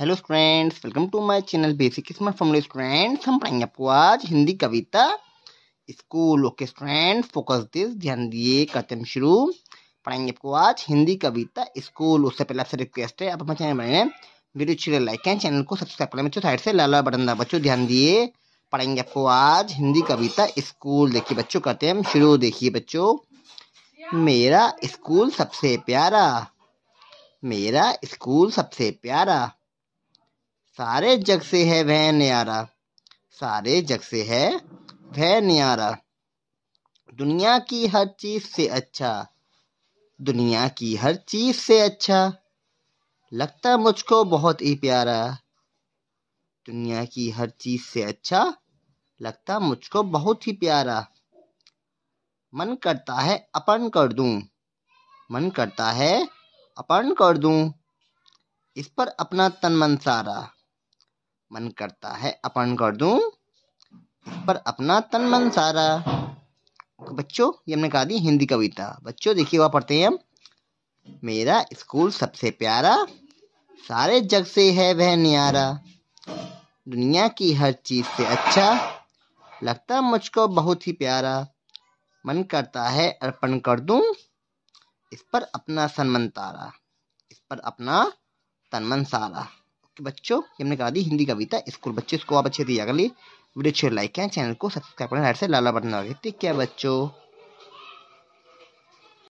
hello students welcome to my channel basic smart फॉर्मूले students हम पढ़ेंगे आपको आज हिंदी कविता school okay students focus this ध्यान दिए करते हैं शुरू पढ़ेंगे आपको आज हिंदी कविता स्कूल उससे पहले आपसे रिक्वेस्ट है आप हमारे चैनल बनाए वीडियो अच्छी लाइक करें चैनल को सब्सक्राइब करें बच्चों साइड से लाल वाला बटन दबा बच्चों ध्यान दिए पढ़ेंगे आपको आज हिंदी कविता स्कूल देखिए बच्चों करते हैं शुरू देखिए बच्चों मेरा स्कूल सबसे प्यारा मेरा स्कूल सबसे प्यारा सारे जग से है वह न्यारा सारे जग से है वह न्यारा दुनिया की हर चीज से अच्छा दुनिया की हर चीज से अच्छा लगता मुझको बहुत ही प्यारा दुनिया की हर चीज से अच्छा लगता मुझको बहुत ही प्यारा मन करता है अपन कर दूं मन करता है अपन कर दूं इस पर अपना तन मन सारा मन करता है अपन कर दू पर अपना तन मन सारा बच्चों ये हमने कहा दी हिंदी कविता बच्चों देखिए वह पढ़ते हैं हम मेरा स्कूल सबसे प्यारा सारे जग से है वह न्यारा दुनिया की हर चीज़ से अच्छा लगता मुझको बहुत ही प्यारा मन करता है अर्पण कर दूं इस पर अपना सनमन तारा इस पर अपना तन मन सारा कि बच्चों ये हमने कहा दी हिंदी कविता स्कूल बच्चे इसको आप अच्छे से दिया कर लिए वीडियो अच्छे लाइक करें चैनल को सब्सक्राइब करें से लाला बटन लगा टेक क्या बच्चों